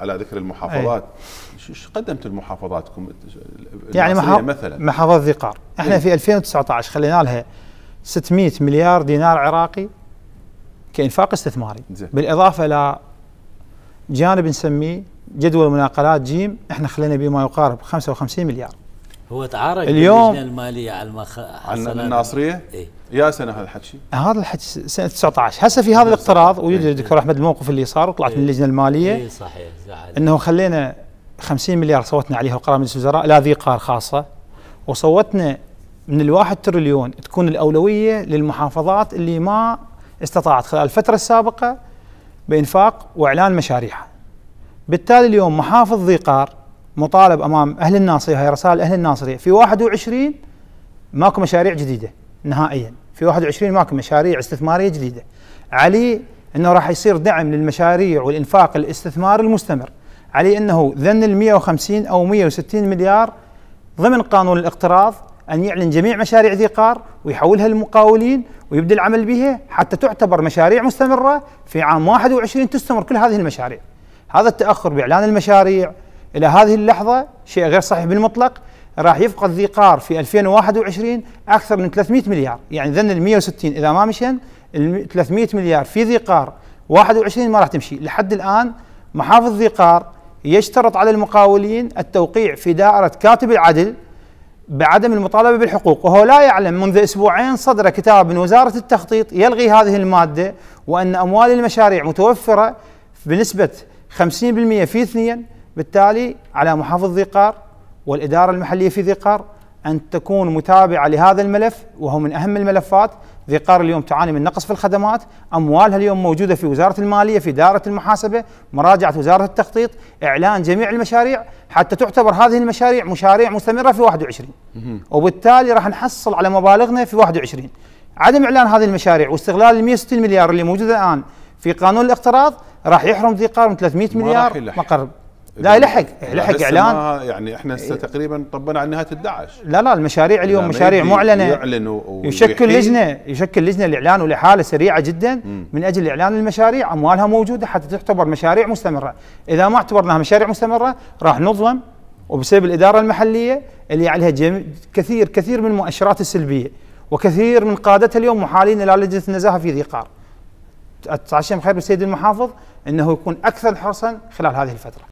على ذكر المحافظات شو قدمت لمحافظاتكم يعني محافظ مثلا محافظه ذي قار احنا إيه. في 2019 خلينا لها 600 مليار دينار عراقي كانفاق استثماري زي. بالاضافه الى جانب نسميه جدول مناقلات جيم احنا خلينا به ما يقارب 55 مليار هو تعارك اليوم الماليه على المخ... عن الناصريه؟ اي يا سنه هذا الحكي؟ آه، هذا الحكي سنه 19 هسه في هذا الاقتراض إيه، ويجي إيه. دكتور احمد الموقف اللي صار وطلعت إيه. من اللجنه الماليه اي صحيح زعل انه خلينا 50 مليار صوتنا عليها القرار مجلس الوزراء لا ذي قار خاصه وصوتنا من الواحد تريليون تكون الاولويه للمحافظات اللي ما استطاعت خلال الفتره السابقه بانفاق واعلان مشاريعها. بالتالي اليوم محافظ ذي قار مطالب امام اهل الناصريه هاي رسائل اهل الناصريه في 21 ماكو مشاريع جديده نهائيا في 21 ماكو مشاريع استثماريه جديده علي انه راح يصير دعم للمشاريع والانفاق الاستثماري المستمر علي انه ذن ال 150 او 160 مليار ضمن قانون الاقتراض ان يعلن جميع مشاريع ذي قار ويحولها للمقاولين ويبدا العمل بها حتى تعتبر مشاريع مستمره في عام 21 تستمر كل هذه المشاريع هذا التاخر باعلان المشاريع الى هذه اللحظه شيء غير صحيح بالمطلق راح يفقد ذي قار في 2021 اكثر من 300 مليار يعني ذن ال 160 اذا ما مشن ال 300 مليار في ذي قار 21 ما راح تمشي لحد الان محافظ ذي قار يشترط على المقاولين التوقيع في دائره كاتب العدل بعدم المطالبه بالحقوق وهو لا يعلم منذ اسبوعين صدر كتاب من وزاره التخطيط يلغي هذه الماده وان اموال المشاريع متوفره بنسبه 50% في اثنين بالتالي على محافظ ذي قار والإدارة المحلية في ذي قار أن تكون متابعة لهذا الملف وهو من أهم الملفات ذي قار اليوم تعاني من نقص في الخدمات أموالها اليوم موجودة في وزارة المالية في دارة المحاسبة مراجعة وزارة التخطيط إعلان جميع المشاريع حتى تعتبر هذه المشاريع مشاريع مستمرة في 21 وبالتالي راح نحصل على مبالغنا في 21 عدم إعلان هذه المشاريع واستغلال ال 160 مليار اللي موجودة الآن في قانون الاقتراض راح يحرم ذي قار من 300 مليار مقرب لا لحق لحق اعلان يعني احنا هسه تقريبا طبنا على نهايه ال 11 لا لا المشاريع اليوم مشاريع معلنه يعلن ويشكل لجنه يشكل لجنه الاعلان والاحاله سريعه جدا من اجل اعلان المشاريع اموالها موجوده حتى تعتبر مشاريع مستمره اذا ما اعتبرناها مشاريع مستمره راح نظلم وبسبب الاداره المحليه اللي عليها كثير كثير من المؤشرات السلبيه وكثير من قادتها اليوم محالين الى لجنه النزاهه في ذي قار اتعشم خير بالسيد المحافظ انه يكون اكثر حرصا خلال هذه الفتره